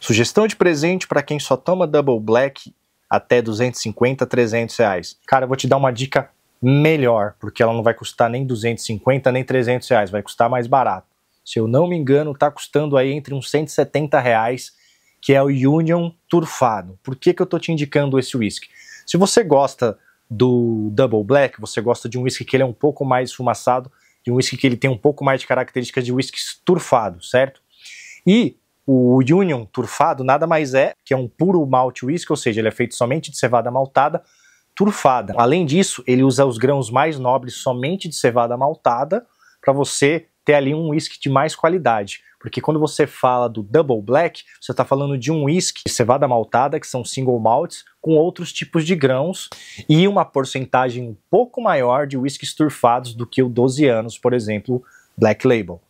Sugestão de presente para quem só toma Double Black até 250, 300 reais. Cara, eu vou te dar uma dica melhor, porque ela não vai custar nem 250 nem 300 reais, vai custar mais barato. Se eu não me engano, está custando aí entre uns 170 reais, que é o Union Turfado. Por que, que eu estou te indicando esse whisky? Se você gosta do Double Black, você gosta de um whisky que ele é um pouco mais esfumaçado, de um whisky que ele tem um pouco mais de características de whisky turfado, certo? E o Union turfado nada mais é que é um puro malt whisky, ou seja, ele é feito somente de cevada maltada turfada. Além disso, ele usa os grãos mais nobres somente de cevada maltada para você ter ali um whisky de mais qualidade. Porque quando você fala do Double Black, você está falando de um whisky de cevada maltada, que são single malts, com outros tipos de grãos e uma porcentagem um pouco maior de whiskies turfados do que o 12 anos, por exemplo, Black Label.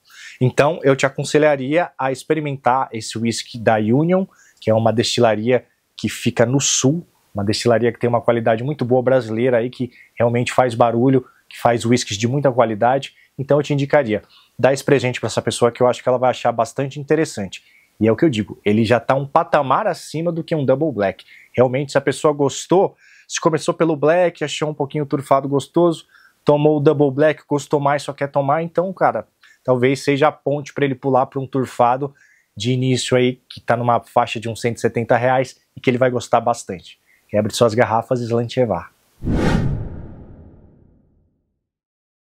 Então eu te aconselharia a experimentar esse whisky da Union, que é uma destilaria que fica no sul, uma destilaria que tem uma qualidade muito boa brasileira aí, que realmente faz barulho, que faz whiskies de muita qualidade. Então eu te indicaria, dá esse presente para essa pessoa que eu acho que ela vai achar bastante interessante. E é o que eu digo, ele já está um patamar acima do que um double black. Realmente, se a pessoa gostou, se começou pelo black, achou um pouquinho turfado gostoso, tomou o double black, gostou mais, só quer tomar, então, cara, talvez seja a ponte para ele pular para um turfado de início aí, que está numa faixa de uns 170 reais e que ele vai gostar bastante. Quebre suas garrafas e slantevar.